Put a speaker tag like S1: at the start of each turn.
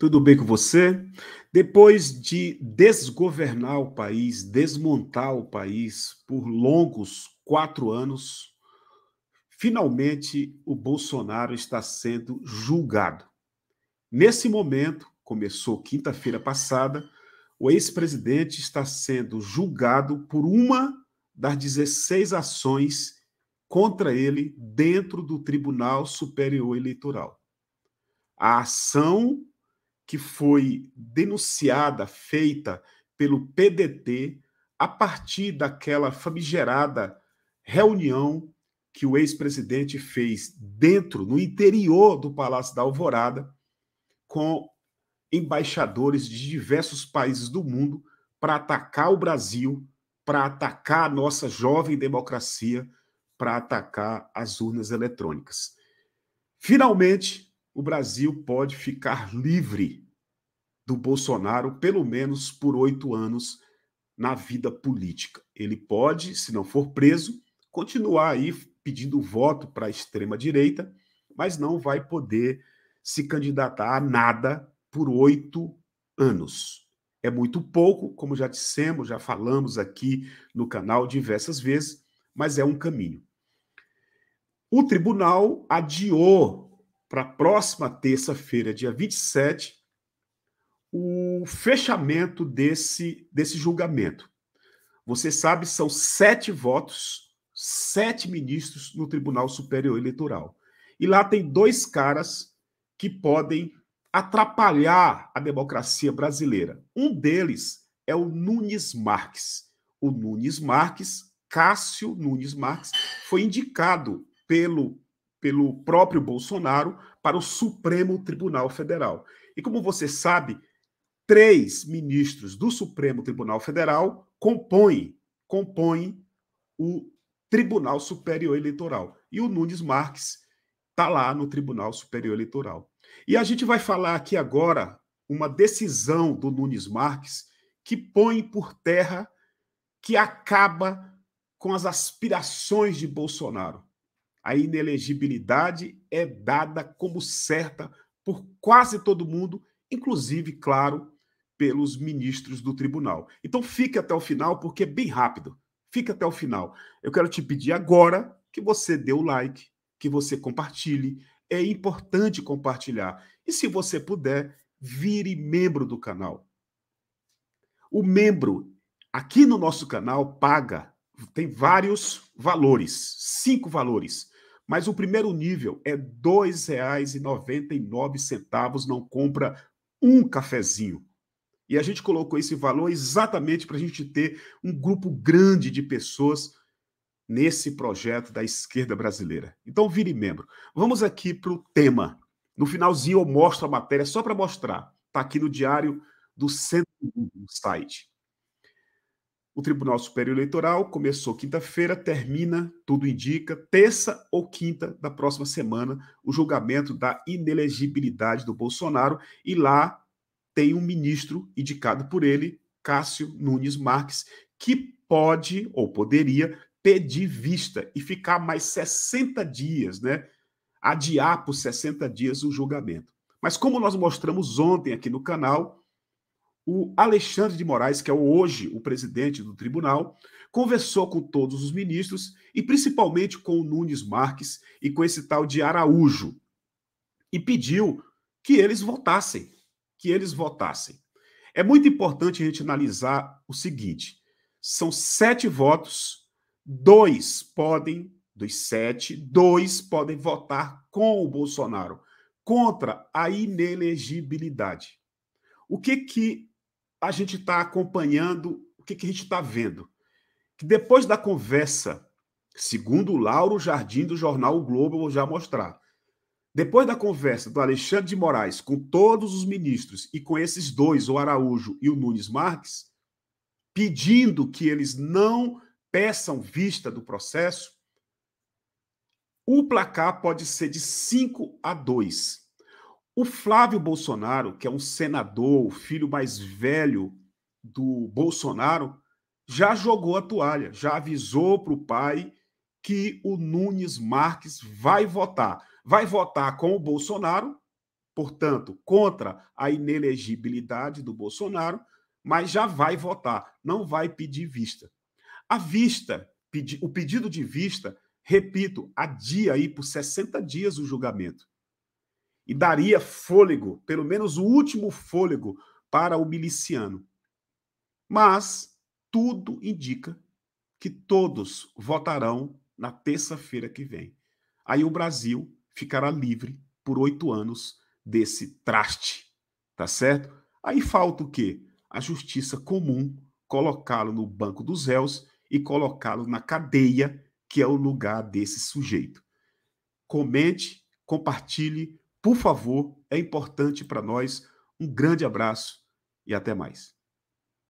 S1: Tudo bem com você? Depois de desgovernar o país, desmontar o país por longos quatro anos, finalmente o Bolsonaro está sendo julgado. Nesse momento, começou quinta-feira passada, o ex-presidente está sendo julgado por uma das 16 ações contra ele dentro do Tribunal Superior Eleitoral. A ação que foi denunciada, feita pelo PDT a partir daquela famigerada reunião que o ex-presidente fez dentro, no interior do Palácio da Alvorada, com embaixadores de diversos países do mundo para atacar o Brasil, para atacar a nossa jovem democracia, para atacar as urnas eletrônicas. Finalmente, o Brasil pode ficar livre do Bolsonaro, pelo menos por oito anos, na vida política. Ele pode, se não for preso, continuar aí pedindo voto para a extrema-direita, mas não vai poder se candidatar a nada por oito anos. É muito pouco, como já dissemos, já falamos aqui no canal diversas vezes, mas é um caminho. O tribunal adiou para a próxima terça-feira, dia 27, o fechamento desse, desse julgamento. Você sabe, são sete votos, sete ministros no Tribunal Superior Eleitoral. E lá tem dois caras que podem atrapalhar a democracia brasileira. Um deles é o Nunes Marques. O Nunes Marques, Cássio Nunes Marques, foi indicado pelo pelo próprio Bolsonaro para o Supremo Tribunal Federal. E como você sabe, três ministros do Supremo Tribunal Federal compõem, compõem o Tribunal Superior Eleitoral. E o Nunes Marques está lá no Tribunal Superior Eleitoral. E a gente vai falar aqui agora uma decisão do Nunes Marques que põe por terra, que acaba com as aspirações de Bolsonaro a inelegibilidade é dada como certa por quase todo mundo, inclusive, claro, pelos ministros do tribunal. Então fique até o final, porque é bem rápido. Fique até o final. Eu quero te pedir agora que você dê o like, que você compartilhe. É importante compartilhar. E se você puder, vire membro do canal. O membro aqui no nosso canal paga, tem vários valores, cinco valores. Mas o primeiro nível é R$ 2,99, não compra um cafezinho. E a gente colocou esse valor exatamente para a gente ter um grupo grande de pessoas nesse projeto da esquerda brasileira. Então, vire membro. Vamos aqui para o tema. No finalzinho eu mostro a matéria, só para mostrar. Está aqui no diário do Centro do site. O Tribunal Superior Eleitoral começou quinta-feira, termina, tudo indica, terça ou quinta da próxima semana, o julgamento da inelegibilidade do Bolsonaro. E lá tem um ministro indicado por ele, Cássio Nunes Marques, que pode ou poderia pedir vista e ficar mais 60 dias, né? Adiar por 60 dias o julgamento. Mas como nós mostramos ontem aqui no canal, o Alexandre de Moraes, que é hoje o presidente do tribunal, conversou com todos os ministros e principalmente com o Nunes Marques e com esse tal de Araújo e pediu que eles votassem, que eles votassem. É muito importante a gente analisar o seguinte: são sete votos, dois podem, dos sete, dois podem votar com o Bolsonaro contra a inelegibilidade. O que que a gente está acompanhando, o que, que a gente está vendo? Que depois da conversa, segundo o Lauro Jardim do jornal O Globo, eu vou já mostrar. Depois da conversa do Alexandre de Moraes com todos os ministros e com esses dois, o Araújo e o Nunes Marques, pedindo que eles não peçam vista do processo, o placar pode ser de 5 a 2. O Flávio Bolsonaro, que é um senador, o filho mais velho do Bolsonaro, já jogou a toalha, já avisou para o pai que o Nunes Marques vai votar. Vai votar com o Bolsonaro, portanto, contra a inelegibilidade do Bolsonaro, mas já vai votar, não vai pedir vista. A vista, o pedido de vista, repito, adia aí por 60 dias o julgamento e daria fôlego, pelo menos o último fôlego, para o miliciano. Mas tudo indica que todos votarão na terça-feira que vem. Aí o Brasil ficará livre por oito anos desse traste, tá certo? Aí falta o quê? A justiça comum colocá-lo no banco dos réus e colocá-lo na cadeia, que é o lugar desse sujeito. Comente, compartilhe, por favor, é importante para nós. Um grande abraço e até mais.